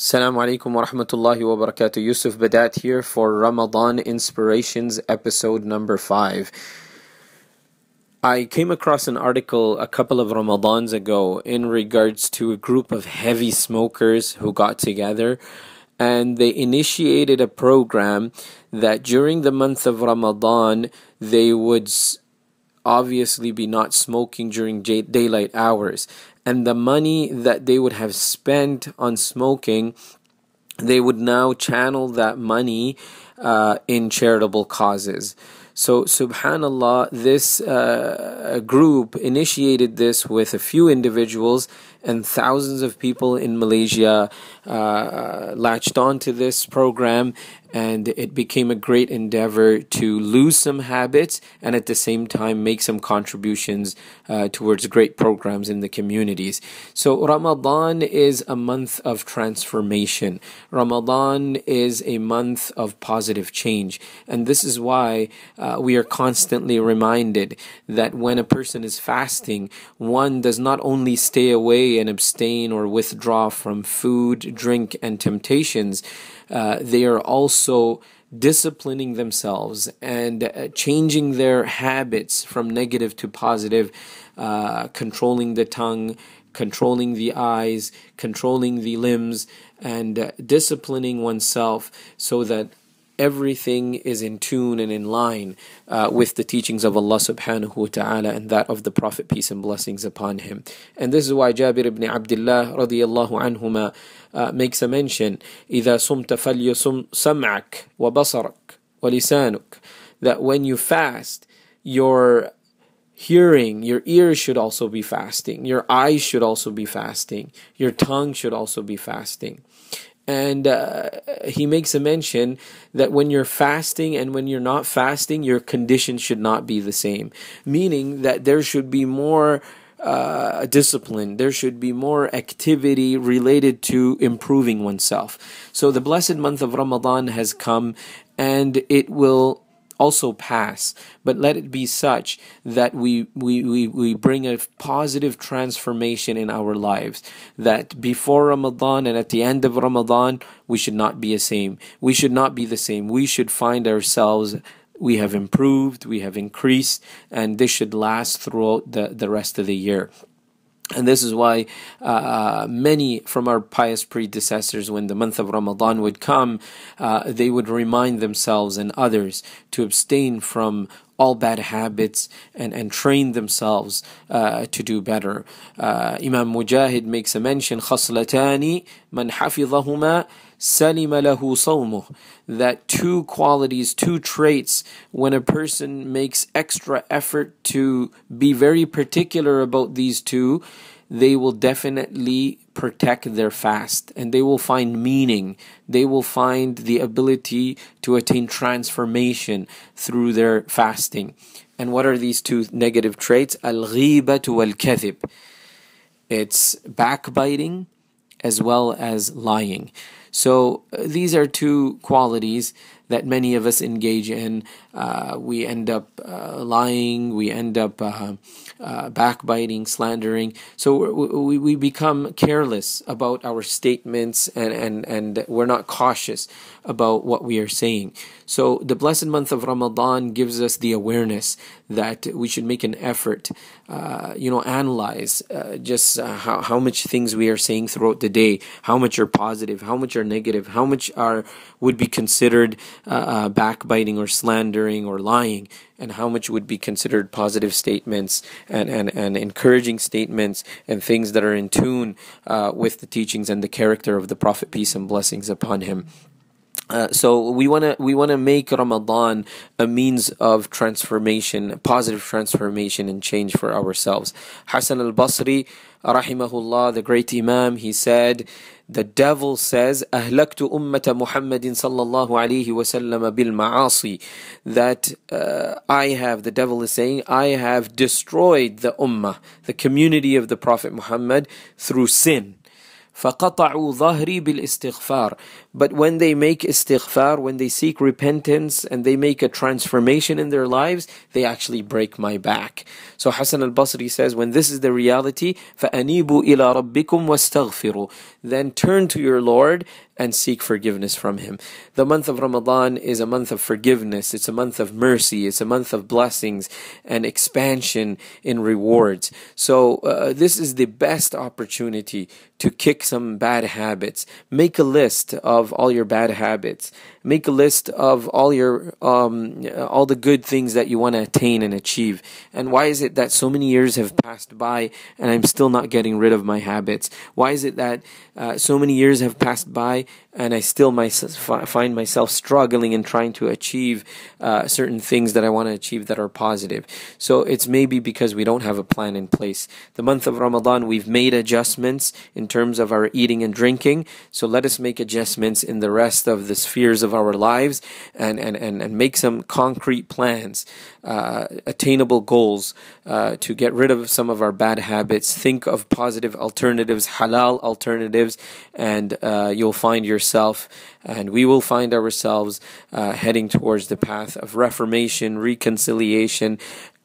Assalamu alaikum wa rahmatullahi wa barakatuh. Yusuf Badat here for Ramadan Inspirations, episode number five. I came across an article a couple of Ramadans ago in regards to a group of heavy smokers who got together and they initiated a program that during the month of Ramadan they would obviously be not smoking during daylight hours and the money that they would have spent on smoking they would now channel that money uh, in charitable causes so, subhanAllah, this uh, group initiated this with a few individuals, and thousands of people in Malaysia uh, latched onto this program, and it became a great endeavor to lose some habits and at the same time make some contributions uh, towards great programs in the communities. So, Ramadan is a month of transformation, Ramadan is a month of positive change, and this is why. Uh, uh, we are constantly reminded that when a person is fasting, one does not only stay away and abstain or withdraw from food, drink, and temptations, uh, they are also disciplining themselves and uh, changing their habits from negative to positive, uh, controlling the tongue, controlling the eyes, controlling the limbs, and uh, disciplining oneself so that everything is in tune and in line uh, with the teachings of Allah subhanahu wa ta'ala and that of the Prophet, peace and blessings upon him. And this is why Jabir ibn Abdullah radiallahu anhuma uh, makes a mention, إِذَا سمت فَلْيُصُمْ سَمْعَكَ وَبَصَرَكَ وَلِسَانُكَ That when you fast, your hearing, your ears should also be fasting, your eyes should also be fasting, your tongue should also be fasting. And uh, he makes a mention that when you're fasting and when you're not fasting, your condition should not be the same, meaning that there should be more. Uh, discipline. There should be more activity related to improving oneself. So the blessed month of Ramadan has come and it will also pass, but let it be such that we, we, we, we bring a positive transformation in our lives. That before Ramadan and at the end of Ramadan, we should not be the same. We should not be the same. We should find ourselves we have improved, we have increased, and this should last throughout the, the rest of the year. And this is why uh, many from our pious predecessors, when the month of Ramadan would come, uh, they would remind themselves and others to abstain from all bad habits and, and train themselves uh, to do better. Uh, Imam Mujahid makes a mention, خَصْلَتَانِ man hafidhahuma salima lahu sawmuh. That two qualities, two traits, when a person makes extra effort to be very particular about these two, they will definitely protect their fast and they will find meaning. They will find the ability to attain transformation through their fasting. And what are these two negative traits? Al ghibatu wal kadhib. It's backbiting as well as lying. So uh, these are two qualities that many of us engage in. Uh, we end up uh, lying, we end up uh, uh, backbiting, slandering. So we, we become careless about our statements and, and, and we're not cautious about what we are saying. So the blessed month of Ramadan gives us the awareness that we should make an effort, uh, you know, analyze uh, just uh, how, how much things we are saying throughout the day, how much are positive, how much are negative, how much are would be considered uh, uh, backbiting or slandering or lying, and how much would be considered positive statements and, and, and encouraging statements and things that are in tune uh, with the teachings and the character of the Prophet, peace and blessings upon him. Uh, so we want to we want to make Ramadan a means of transformation, positive transformation and change for ourselves. Hassan al-Basri, rahimahullah, the great Imam, he said, the devil says, "Ahlaktu ummata Muhammadin sallallahu alaihi wasallam bil maasi," that uh, I have. The devil is saying, "I have destroyed the ummah, the community of the Prophet Muhammad, through sin." فقطعوا ظهري بالاستغفار but when they make istighfar, when they seek repentance and they make a transformation in their lives, they actually break my back. So Hassan al Basri says, when this is the reality, فَأَنِيبُوا إِلَىٰ رَبِّكُمْ وَاسْتَغْفِرُوا Then turn to your Lord and seek forgiveness from Him. The month of Ramadan is a month of forgiveness, it's a month of mercy, it's a month of blessings and expansion in rewards. So, uh, this is the best opportunity to kick some bad habits. Make a list of of all your bad habits. Make a list of all your um, all the good things that you want to attain and achieve. And why is it that so many years have passed by and I'm still not getting rid of my habits? Why is it that uh, so many years have passed by and I still my, find myself struggling and trying to achieve uh, certain things that I want to achieve that are positive? So it's maybe because we don't have a plan in place. The month of Ramadan, we've made adjustments in terms of our eating and drinking. So let us make adjustments in the rest of the spheres of our lives and, and, and, and make some concrete plans, uh, attainable goals uh, to get rid of some of our bad habits. Think of positive alternatives, halal alternatives, and uh, you'll find yourself and we will find ourselves uh, heading towards the path of reformation, reconciliation,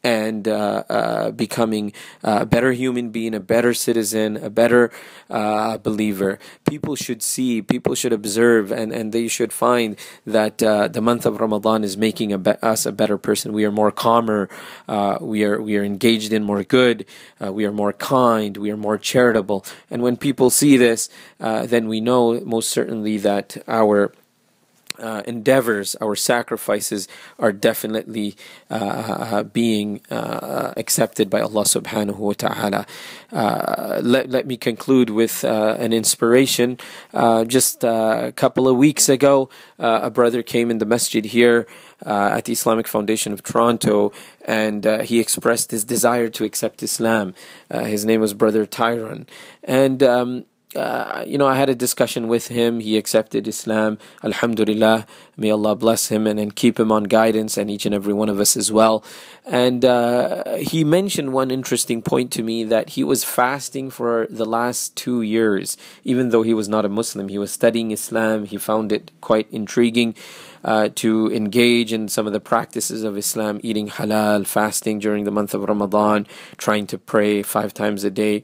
and uh, uh, becoming a better human being, a better citizen, a better uh, believer. People should see, people should observe, and, and they should find that uh, the month of Ramadan is making a be- us a better person. We are more calmer, uh, we, are, we are engaged in more good, uh, we are more kind, we are more charitable. And when people see this, then we know most certainly that our uh, endeavors, our sacrifices are definitely uh, being uh, accepted by Allah subhanahu wa ta'ala. Uh, let, let me conclude with uh, an inspiration. Uh, just a couple of weeks ago, a brother came in the masjid here at the Islamic Foundation of Toronto and he expressed his desire to accept Islam. his name was Brother Tyron. And um, uh, you know, I had a discussion with him. He accepted Islam. Alhamdulillah. May Allah bless him and, and keep him on guidance and each and every one of us as well. And uh, he mentioned one interesting point to me that he was fasting for the last two years, even though he was not a Muslim. He was studying Islam. He found it quite intriguing. Uh, to engage in some of the practices of Islam, eating halal, fasting during the month of Ramadan, trying to pray five times a day,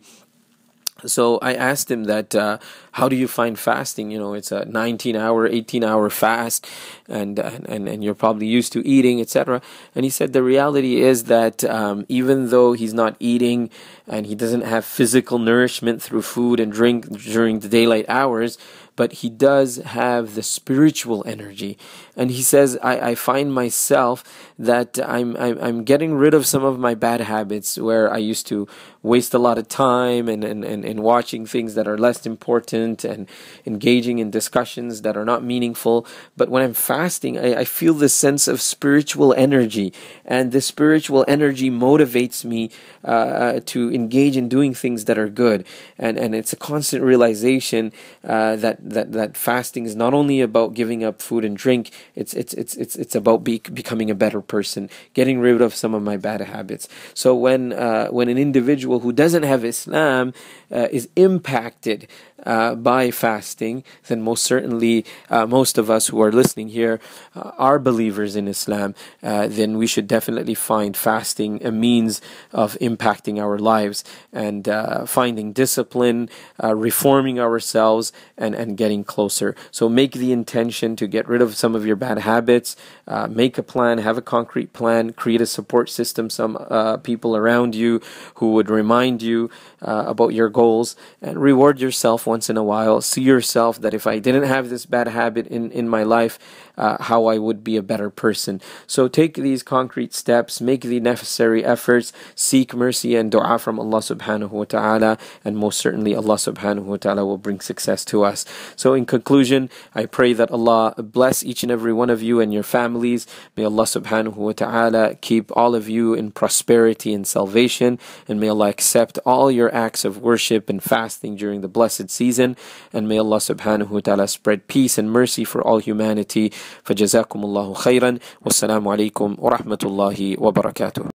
so I asked him that, uh, how do you find fasting? You know, it's a 19 hour, 18 hour fast, and and and you're probably used to eating, etc. And he said the reality is that um, even though he's not eating and he doesn't have physical nourishment through food and drink during the daylight hours, but he does have the spiritual energy. And he says, I, I find myself that I'm, I'm, I'm getting rid of some of my bad habits where I used to waste a lot of time and, and, and, and watching things that are less important and engaging in discussions that are not meaningful. But when I'm fasting, I, I feel this sense of spiritual energy. And this spiritual energy motivates me uh, uh to engage in doing things that are good. And, and it's a constant realization uh, that that that fasting is not only about giving up food and drink. It's it's it's it's it's about be, becoming a better person, getting rid of some of my bad habits. So when uh, when an individual who doesn't have Islam uh, is impacted uh, by fasting, then most certainly uh, most of us who are listening here uh, are believers in Islam. Uh, then we should definitely find fasting a means of impacting our lives and finding discipline, reforming ourselves, and and and getting closer. So make the intention to get rid of some of your bad habits, uh, make a plan, have a concrete plan, create a support system, some uh, people around you who would remind you, uh, about your goals and reward yourself once in a while. See yourself that if I didn't have this bad habit in, in my life, uh, how I would be a better person. So take these concrete steps, make the necessary efforts, seek mercy and dua from Allah subhanahu wa ta'ala, and most certainly Allah subhanahu wa ta'ala will bring success to us. So in conclusion, I pray that Allah bless each and every one of you and your families. May Allah subhanahu wa ta'ala keep all of you in prosperity and salvation, and may Allah accept all your acts of worship and fasting during the blessed season. And may Allah subhanahu wa ta'ala spread peace and mercy for all humanity. فجزاكم الله Wassalamu والسلام عليكم ورحمة الله وبركاته